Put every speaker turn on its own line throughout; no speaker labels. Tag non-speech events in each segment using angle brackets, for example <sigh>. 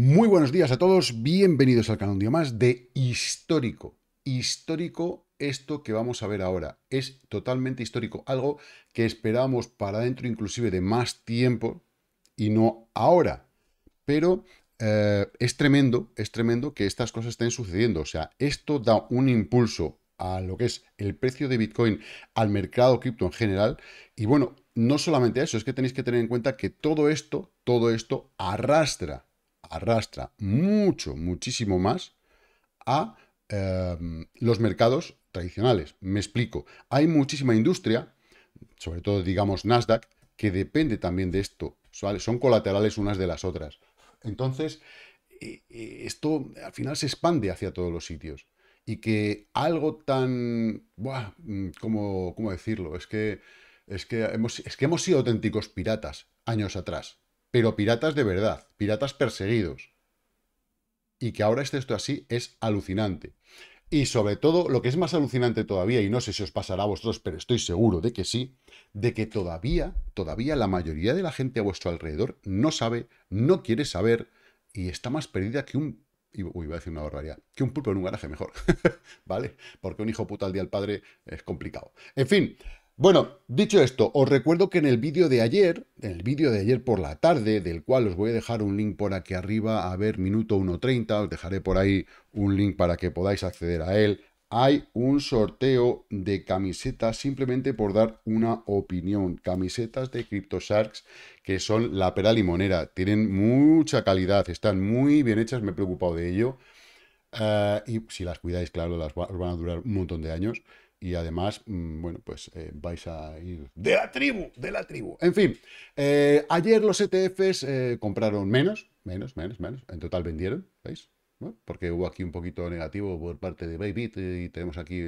Muy buenos días a todos, bienvenidos al canal un día más de Histórico. Histórico esto que vamos a ver ahora, es totalmente histórico, algo que esperábamos para dentro inclusive de más tiempo y no ahora. Pero eh, es tremendo, es tremendo que estas cosas estén sucediendo. O sea, esto da un impulso a lo que es el precio de Bitcoin, al mercado cripto en general. Y bueno, no solamente eso, es que tenéis que tener en cuenta que todo esto, todo esto arrastra arrastra mucho, muchísimo más a em, los mercados tradicionales. Me explico. Hay muchísima industria, sobre todo digamos Nasdaq, que depende también de esto. Son colaterales unas de las otras. Entonces, eh, eh, esto al final se expande hacia todos los sitios. Y que algo tan... Mm, ¿cómo, decirlo? Es que, es, que es que hemos sido auténticos piratas años atrás pero piratas de verdad, piratas perseguidos. Y que ahora esté esto así es alucinante. Y sobre todo, lo que es más alucinante todavía, y no sé si os pasará a vosotros, pero estoy seguro de que sí, de que todavía, todavía la mayoría de la gente a vuestro alrededor no sabe, no quiere saber, y está más perdida que un... Uy, a decir una barbaridad. Que un pulpo en un garaje mejor. <laughs> ¿Vale? Porque un hijo puta al día al padre es complicado. En fin, bueno, dicho esto, os recuerdo que en el vídeo de ayer, en el vídeo de ayer por la tarde, del cual os voy a dejar un link por aquí arriba, a ver, minuto 1.30, os dejaré por ahí un link para que podáis acceder a él, hay un sorteo de camisetas simplemente por dar una opinión. Camisetas de CryptoSharks que son la pera limonera. Tienen mucha calidad, están muy bien hechas, me he preocupado de ello. Eh, y si las cuidáis, claro, las van a durar un montón de años y además, mm, bueno, pues eh, vais a ir de la tribu, de la tribu. En fin, eh, ayer los ETFs eh, compraron menos, menos, menos, menos. En total vendieron, ¿veis? Porque hubo aquí un poquito negativo por parte de Bybit y tenemos aquí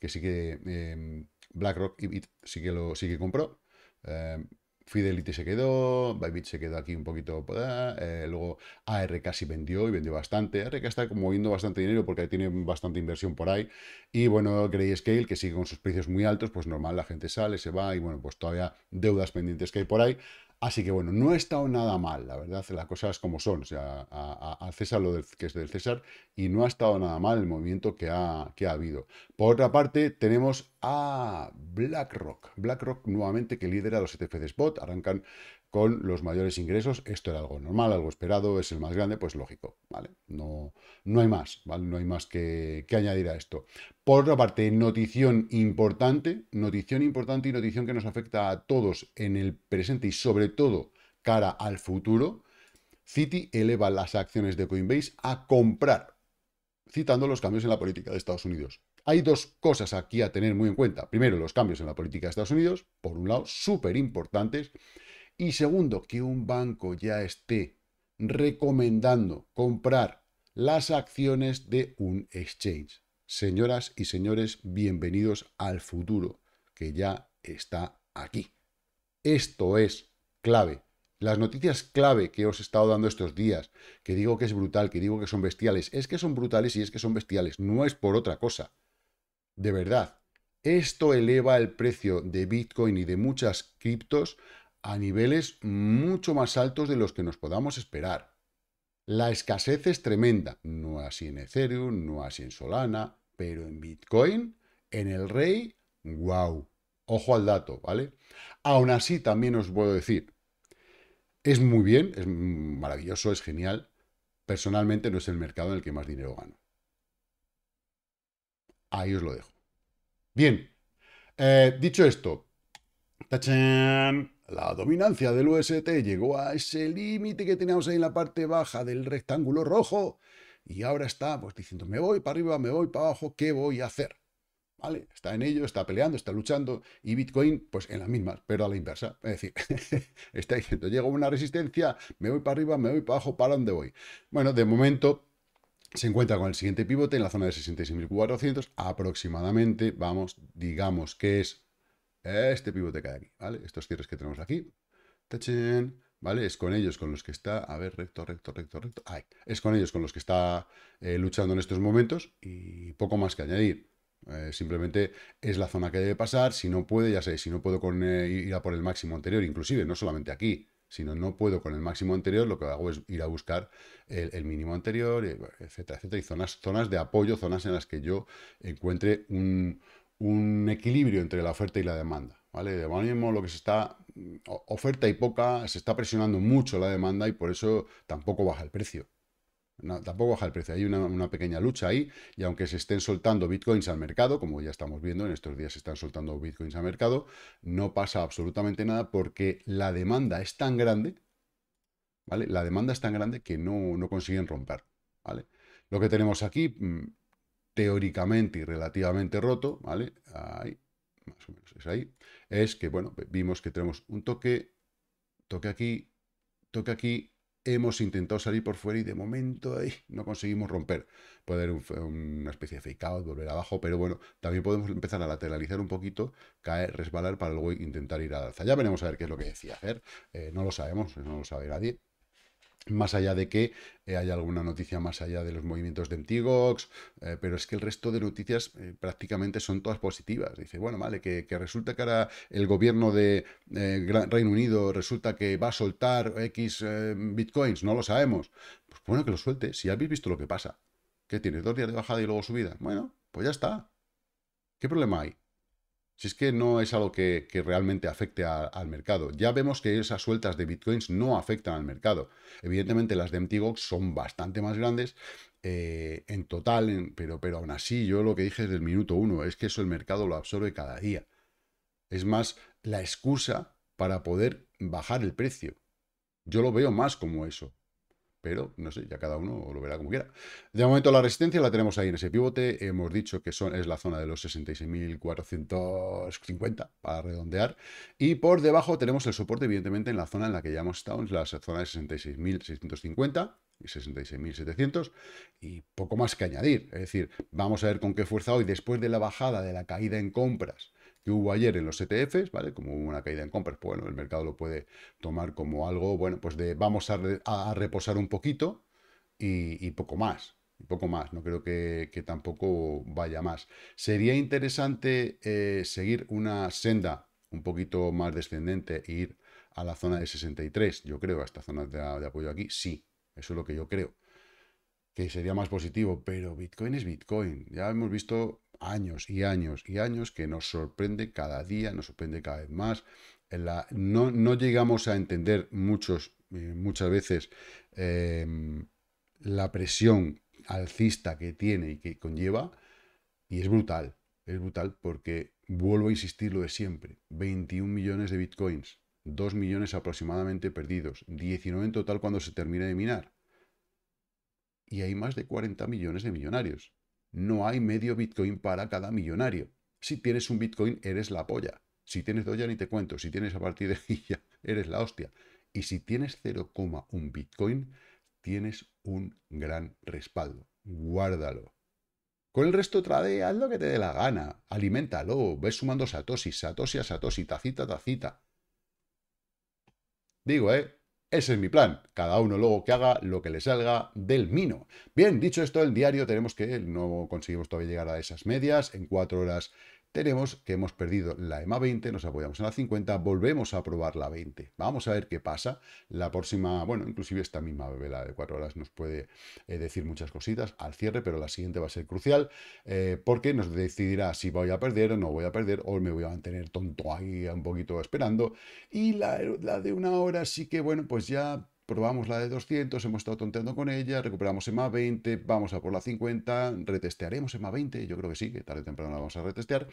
que sí que em, BlackRock y Bit sí que lo sí que compró. Em, Fidelity se quedó, Bybit se quedó aquí un poquito, pues, eh, luego AR casi vendió y vendió bastante, ARK está como moviendo bastante dinero porque tiene bastante inversión por ahí, y bueno, Grayscale que sigue con sus precios muy altos, pues normal, la gente sale, se va, y bueno, pues todavía deudas pendientes que hay por ahí, Así que bueno, no ha estado nada mal, la verdad, las cosas como son. O sea, a César lo que es del César, y no ha estado nada mal el movimiento que ha, que ha habido. Por otra parte, tenemos a BlackRock. BlackRock nuevamente que lidera los ETF de Spot, arrancan con los mayores ingresos. Esto era algo normal, algo esperado, es el más grande, pues lógico, ¿vale? No, no hay más, ¿vale? No hay más que, añadir a esto. Por otra parte, notición importante, notición importante y notición que nos afecta a todos en el presente y sobre todo cara al futuro. Citi eleva las acciones de Coinbase a comprar, citando los cambios en la política de Estados Unidos. Hay dos cosas aquí a tener muy en cuenta. Primero, los cambios en la política de Estados Unidos, por un lado, súper importantes. Y segundo, que un banco ya esté recomendando comprar las acciones de un exchange. Señoras y señores, bienvenidos al futuro que ya está aquí. Esto es clave. Las noticias clave que os he estado dando estos días, que digo que es brutal, que digo que son bestiales, es que son brutales y es que son bestiales, no es por otra cosa. De verdad, esto eleva el precio de Bitcoin y de muchas criptos a niveles mucho más altos de los que nos podamos esperar. La escasez es tremenda, no así en Ethereum, no así en Solana, pero en Bitcoin, en el Rey, wow. Ojo al dato, ¿vale? Aún así, también os puedo decir, es muy bien, es maravilloso, es genial. Personalmente no es el mercado en el que más dinero gano. Ahí os lo dejo. Bien, eh, dicho esto, ¡tachán! La dominancia del UST llegó a ese límite que teníamos ahí en la parte baja del rectángulo rojo y ahora está pues, diciendo, me voy para arriba, me voy para abajo, ¿qué voy a hacer? ¿Vale? Está en ello, está peleando, está luchando y Bitcoin, pues en las mismas, pero a la inversa. Es decir, <laughs> está diciendo, llegó una resistencia, me voy para arriba, me voy para abajo, ¿para dónde voy? Bueno, de momento se encuentra con el siguiente pivote en la zona de 66.400 aproximadamente, vamos, digamos que es este pivote hay aquí, ¿vale? Estos cierres que tenemos aquí. ¡Tachín! ¿Vale? Es con ellos con los que está, a ver, recto, recto, recto, recto. Es con ellos con los que está eh, luchando en estos momentos y poco más que añadir. Eh, simplemente es la zona que debe pasar. Si no puede, ya sé, si no puedo con, eh, ir a por el máximo anterior, inclusive, no solamente aquí, sino no puedo con el máximo anterior, lo que hago es ir a buscar el, mínimo anterior, etcétera, etcétera. Y zonas, zonas de apoyo, zonas en las que yo encuentre un, un equilibrio entre la oferta y la demanda. ¿vale? Ahora mismo lo que se está, oferta y poca, se está presionando mucho la demanda y por eso tampoco baja el precio. tampoco baja el precio, hay una, pequeña lucha ahí y aunque se estén soltando bitcoins al mercado, como ya estamos viendo, en estos días se están soltando bitcoins al mercado, no pasa absolutamente nada porque la demanda es tan grande, ¿vale? La demanda es tan grande que no, no consiguen romper, ¿vale? Lo que tenemos aquí mm, teóricamente y relativamente roto, ¿vale? Ahí, más o menos es ahí, es que, bueno, vimos que tenemos un toque, toque aquí, toque aquí, hemos intentado salir por fuera y de momento ahí no conseguimos romper. Puede haber una especie de fake out, volver abajo, pero bueno, también podemos empezar a lateralizar un poquito, caer, resbalar para luego intentar ir al alza. Ya veremos a ver qué es lo que decía hacer, eh, no lo sabemos, no lo sabe nadie, más allá de que hay eh, haya alguna noticia más allá de los movimientos de Antigox, eh, pero es que el resto de noticias eh, prácticamente son todas positivas. Dice, bueno, vale, que, resulta que ahora el gobierno de Reino Unido resulta que va a soltar X bitcoins, no lo sabemos. Pues bueno, que lo suelte, si habéis visto lo que pasa. que tiene? ¿Dos días de bajada y luego subida? Bueno, pues ya está. ¿Qué problema hay? Si es que no es algo que, realmente afecte al mercado. Ya vemos que esas sueltas de bitcoins no afectan al mercado. Evidentemente las de MTGOX son bastante más grandes eh, en total, pero, pero aún así yo lo que dije desde el minuto uno es que eso el mercado lo absorbe cada día. Es más la excusa para poder bajar el precio. Yo lo veo más como eso. Pero, no sé, ya cada uno lo verá como quiera. De momento la resistencia la tenemos ahí en ese pivote. Hemos dicho que es la zona de los 66.450 para redondear. Y por debajo tenemos el soporte, evidentemente, en la zona en la que ya hemos estado, en la zona de 66.650 y 66.700 y poco más que añadir. Es decir, vamos a ver con qué fuerza hoy, después de la bajada, de la caída en compras, hubo ayer en los ETFs, ¿vale? Como una caída en compras, pues bueno, el mercado lo puede tomar como algo, bueno, pues de vamos a, reposar un poquito y, poco más, poco más, no creo que, tampoco vaya más. Sería interesante eh, seguir una senda un poquito más descendente e ir a la zona de 63, yo creo, a esta zona de, de, apoyo aquí, sí, eso es lo que yo creo, que sería más positivo, pero Bitcoin es Bitcoin, ya hemos visto años y años y años que nos sorprende cada día, nos sorprende cada vez más. La, no, llegamos a entender muchos, eh, muchas veces em, la presión alcista que tiene y que conlleva, y es brutal, es brutal porque vuelvo a insistir lo de siempre, 21 millones de bitcoins, 2 millones aproximadamente perdidos, 19 en total cuando se termine de minar. Y hay más de 40 millones de millonarios. No hay medio Bitcoin para cada millonario. Si tienes un Bitcoin, eres la polla. Si tienes dos, ya ni te cuento. Si tienes a partir de <laughs> ya, eres la hostia. Y si tienes 0,1 Bitcoin, tienes un gran respaldo. Guárdalo. Con el resto trae haz lo que te dé la gana. Aliméntalo, ves sumando satoshi, satoshi a satoshi, tacita a tacita. Digo, ¿eh? Ese es mi plan. Cada uno luego que haga lo que le salga del mino. Bien, dicho esto, el diario tenemos que no conseguimos todavía llegar a esas medias. En cuatro horas tenemos que hemos perdido la EMA 20, nos apoyamos en la 50, volvemos a probar la 20. Vamos a ver qué pasa. La próxima, bueno, inclusive esta misma vela de 4 horas nos puede eh, decir muchas cositas al cierre, pero la siguiente va a ser crucial eh, porque nos decidirá si voy a perder o no voy a perder o me voy a mantener tonto ahí un poquito esperando. Y la de una hora sí que, bueno, pues ya probamos la de 200, hemos estado tonteando con ella, recuperamos más 20, vamos a por la 50, retestearemos EMA 20, yo creo que sí, que tarde o temprano la vamos a retestear.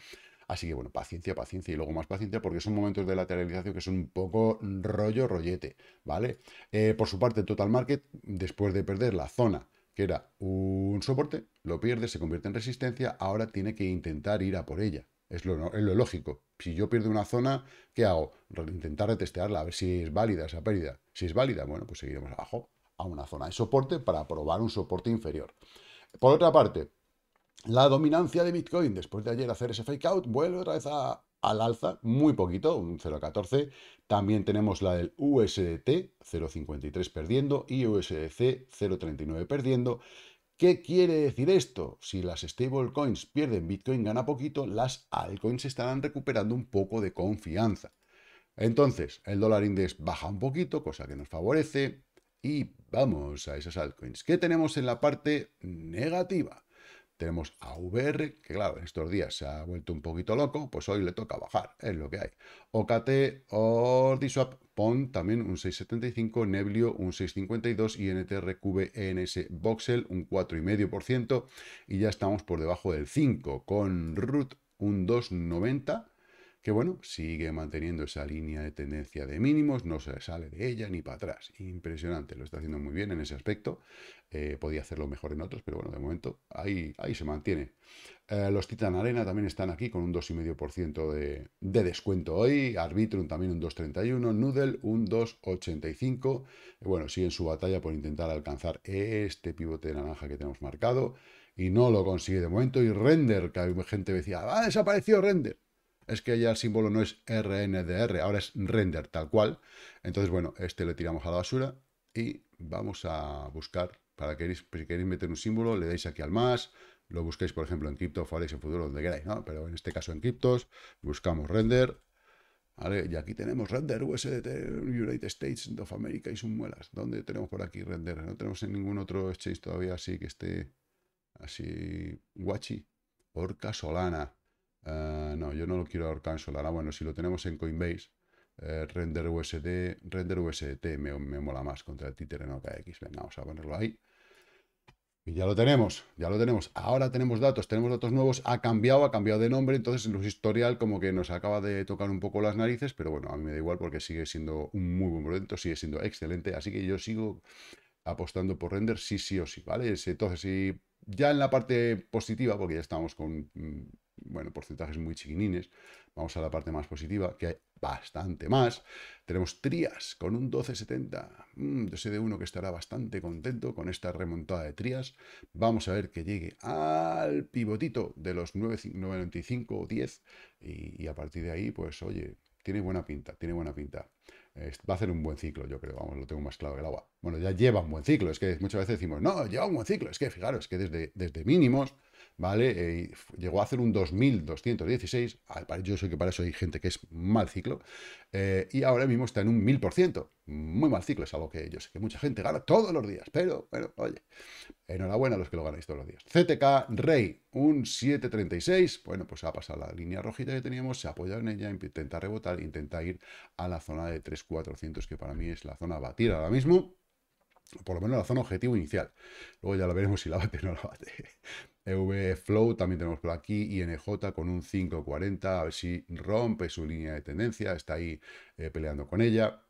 Así que bueno, paciencia, paciencia y luego más paciencia porque son momentos de lateralización que son un poco rollo rollete, ¿vale? Eh, por su parte, Total Market, después de perder la zona que era un soporte, lo pierde, se convierte en resistencia, ahora tiene que intentar ir a por ella, es lo, lógico. Si yo pierdo una zona, ¿qué hago? Intentar retestearla, a ver si es válida esa pérdida. Si es válida, bueno, pues seguiremos abajo a una zona de soporte para probar un soporte inferior. Por otra parte, la dominancia de Bitcoin, después de ayer hacer ese fake out, vuelve otra vez al alza, muy poquito, un 0,14. También tenemos la del USDT, 0,53 perdiendo, y USDC, 0,39 perdiendo. ¿Qué quiere decir esto? Si las stablecoins pierden Bitcoin, gana poquito, las altcoins estarán recuperando un poco de confianza. Entonces, el dólar index baja un poquito, cosa que nos favorece, y vamos a esas altcoins. ¿Qué tenemos en la parte negativa? Tenemos a VR, que claro, en estos días se ha vuelto un poquito loco, pues hoy le toca bajar, es lo que hay. OKT, Ordiswap, PON también un 6,75, Neblio un 6,52 y ENS, e Voxel un 4,5% y ya estamos por debajo del 5 con Root un 2,90 que bueno, sigue manteniendo esa línea de tendencia de mínimos, no se sale de ella ni para atrás. Impresionante, lo está haciendo muy bien en ese aspecto. Eh, podía hacerlo mejor en otros, pero bueno, de momento ahí, ahí se mantiene. Eh, los Titan Arena también están aquí con un 2,5% de, de descuento hoy. Arbitrum también un 2,31. Noodle un 2,85. Eh, bueno, sigue en su batalla por intentar alcanzar este pivote de naranja que tenemos marcado. Y no lo consigue de momento. Y Render, que hay gente que decía, ah, ha desaparecido Render es que ya el símbolo no es RNDR, ahora es render tal cual. Entonces, bueno, este le tiramos a la basura y vamos a buscar, para que si queréis meter un símbolo, le dais aquí al más, lo busquéis, por ejemplo, en Crypto, Forex, en Futuro, donde queráis, ¿no? Pero en este caso en Cryptos, buscamos render, ¿vale? Y aquí tenemos render USDT, United States of America y sus muelas. ¿Dónde tenemos por aquí render? No tenemos en ningún otro exchange todavía así que esté así guachi. Orca Solana. Eh, no, yo no lo quiero cancelar. Ah, bueno, si lo tenemos en Coinbase, eh, render USD, render USDT me, me mola más contra el títere en x Venga, vamos a ponerlo ahí. Y ya lo tenemos, ya lo tenemos. Ahora tenemos datos, tenemos datos nuevos, ha cambiado, ha cambiado de nombre, entonces en los historial como que nos acaba de tocar un poco las narices, pero bueno, a mí me da igual porque sigue siendo un muy buen producto, sigue siendo excelente, así que yo sigo apostando por render sí, sí o sí, ¿vale? Entonces, y ya en la parte positiva, porque ya estamos con mm, bueno, porcentajes muy chiquinines. Vamos a la parte más positiva, que hay bastante más. Tenemos Trías con un 12,70. Mm, yo sé de uno que estará bastante contento con esta remontada de Trías. Vamos a ver que llegue al pivotito de los 9,95 o 10. Y, a partir de ahí, pues oye, tiene buena pinta, tiene buena pinta va a hacer un buen ciclo, yo creo, vamos, lo tengo más claro que el agua. Bueno, ya lleva un buen ciclo, es que muchas veces decimos, no, lleva un buen ciclo, es que fijaros, es que desde, desde mínimos ¿vale? Eh, llegó a hacer un 2216, yo sé que para eso hay gente que es mal ciclo, eh, y ahora mismo está en un 1000%, muy mal ciclo, es algo que yo sé que mucha gente gana todos los días, pero bueno, oye, enhorabuena a los que lo ganáis todos los días. CTK Rey, un 736, bueno, pues ha pasado la línea rojita que teníamos, se apoya en ella, intenta rebotar, intenta ir a la zona de 3400, que para mí es la zona batida ahora mismo, por lo menos la zona objetivo inicial. Luego ya lo veremos si la bate o no la bate. <laughs> EV Flow también tenemos por aquí, INJ con un 5.40, a ver si rompe su línea de tendencia, está ahí eh, peleando con ella.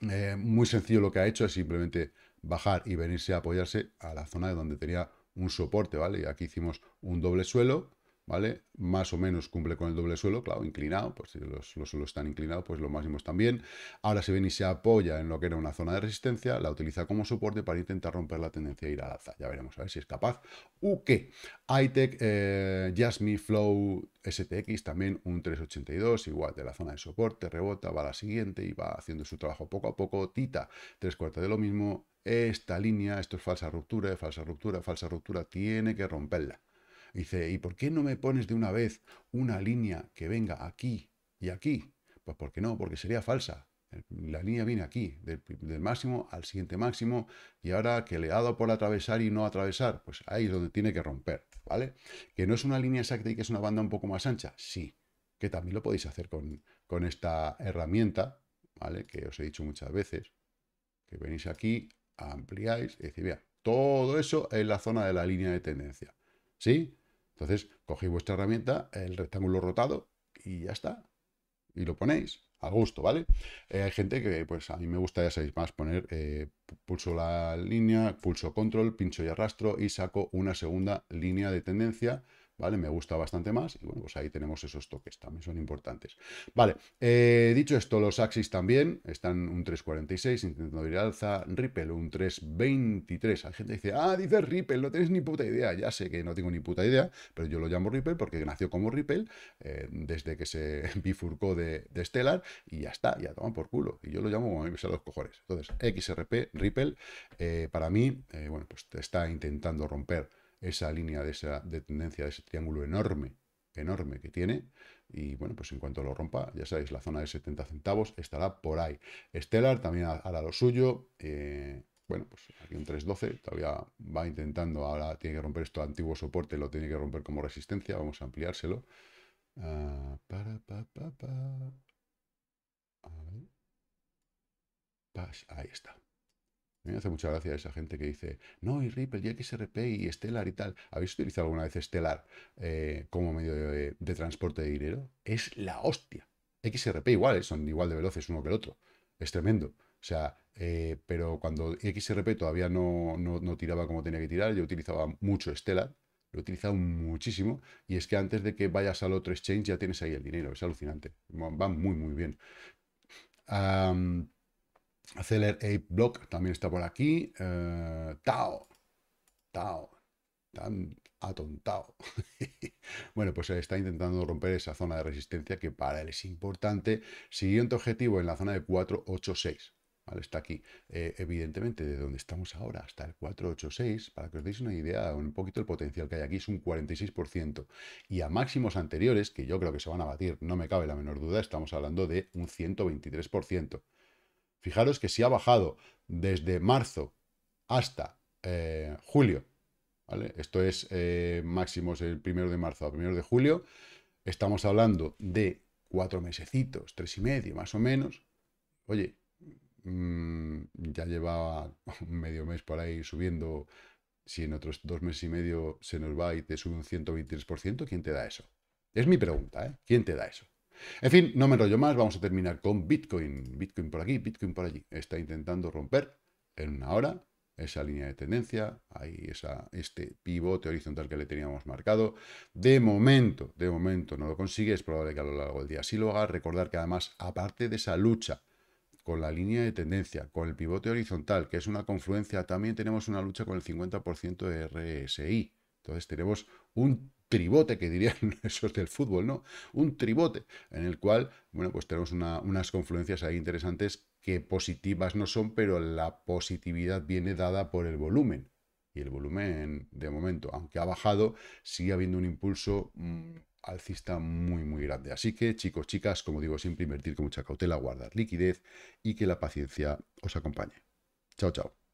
Eh, muy sencillo lo que ha hecho, es simplemente bajar y venirse a apoyarse a la zona de donde tenía un soporte, ¿vale? Y aquí hicimos un doble suelo, ¿vale? Más o menos cumple con el doble suelo, claro, inclinado, pues si los, suelos están inclinados, pues los máximos también. Ahora se ven y se apoya en lo que era una zona de resistencia, la utiliza como soporte para intentar romper la tendencia a ir al alza. Ya veremos a ver si es capaz u qué. ITEC, eh, Jasmine, Flow, STX, también un 382, igual de la zona de soporte, rebota, va a la siguiente y va haciendo su trabajo poco a poco. Tita, tres cuartos de lo mismo. Esta línea, esto es falsa ruptura, falsa ruptura, falsa ruptura, tiene que romperla. Dice, ¿y por qué no me pones de una vez una línea que venga aquí y aquí? Pues porque no, porque sería falsa. La línea viene aquí, del, máximo al siguiente máximo, y ahora que le ha dado por atravesar y no atravesar, pues ahí es donde tiene que romper, ¿vale? Que no es una línea exacta y que es una banda un poco más ancha, sí, que también lo podéis hacer con, esta herramienta, ¿vale? Que os he dicho muchas veces, que venís aquí, ampliáis, y decís, todo eso es la zona de la línea de tendencia. ¿Sí? Entonces, cogéis vuestra herramienta, el rectángulo rotado y ya está. Y lo ponéis a gusto, ¿vale? Eh, hay gente que, pues a mí me gusta, ya sabéis más, poner eh, pulso la línea, pulso control, pincho y arrastro y saco una segunda línea de tendencia ¿vale? Me gusta bastante más y bueno, pues ahí tenemos esos toques, también son importantes. Vale, eh, dicho esto, los Axis también están un 3.46, intentando ir alza, Ripple un 3.23. Hay gente que dice, ah, dice Ripple, no tienes ni puta idea, ya sé que no tengo ni puta idea, pero yo lo llamo Ripple porque nació como Ripple eh, desde que se <laughs> bifurcó de, Stellar y ya está, ya toman por culo. Y yo lo llamo como a mí los cojones. Entonces, XRP, Ripple, eh, para mí, bueno, pues está intentando romper esa línea de, esa, de tendencia, de ese triángulo enorme, enorme que tiene. Y bueno, pues en cuanto lo rompa, ya sabéis, la zona de 70 centavos estará por ahí. Stellar también hará lo suyo. Eh, bueno, pues aquí un 3.12, todavía va intentando, ahora tiene que romper esto antiguo soporte, lo tiene que romper como resistencia, vamos a ampliárselo. Uh, para, pa, ahí está. Me hace mucha gracia esa gente que dice, no, y Ripple, y XRP, y Stellar y tal. ¿Habéis utilizado alguna vez Stellar eh, como medio de, transporte de dinero? Es la hostia. XRP igual, eh, son igual de veloces uno que el otro. Es tremendo. O sea, eh, pero cuando XRP todavía no, tiraba como tenía que tirar, yo utilizaba mucho Stellar, lo he utilizado muchísimo, y es que antes de que vayas al otro exchange ya tienes ahí el dinero, es alucinante, va muy, muy bien. Accelerate Block también está por aquí. Eh, Tao. Tao. Tan atontado. <laughs> bueno, pues está intentando romper esa zona de resistencia que para él es importante. Siguiente objetivo en la zona de 486. Está aquí, eh, evidentemente, de donde estamos ahora hasta el 486, para que os deis una idea, un poquito el potencial que hay aquí es un 46%. Y a máximos anteriores, que yo creo que se van a batir, no me cabe la menor duda, estamos hablando de un 123%. Fijaros que si ha bajado desde marzo hasta eh, julio, ¿vale? Esto es eh, máximo máximos el primero de marzo a primero de julio, estamos hablando de cuatro mesecitos, tres y medio más o menos. Oye, mm, ya llevaba <laughs> medio mes por ahí subiendo. Si en otros dos meses y medio se nos va y te sube un 123%, ¿quién te da eso? Es mi pregunta, ¿eh? ¿Quién te da eso? En fin, no me enrollo más, vamos a terminar con Bitcoin. Bitcoin por aquí, Bitcoin por allí. Está intentando romper en una hora esa línea de tendencia, ahí esa, este pivote horizontal que le teníamos marcado. De momento, de momento no lo consigue, es probable que a lo largo del día sí lo haga. Recordar que además, aparte de esa lucha con la línea de tendencia, con el pivote horizontal, que es una confluencia, también tenemos una lucha con el 50% de RSI. Entonces tenemos un tribote, que dirían <laughs> esos del fútbol, ¿no? Un tribote en el cual, bueno, pues tenemos unas confluencias ahí interesantes que positivas no son, pero la positividad viene dada por el volumen. Y el volumen, de momento, aunque ha bajado, sigue habiendo un impulso mm, alcista muy, muy grande. Así que, chicos, chicas, como digo, siempre invertir con mucha cautela, guardar liquidez y que la paciencia os acompañe. Chao, chao.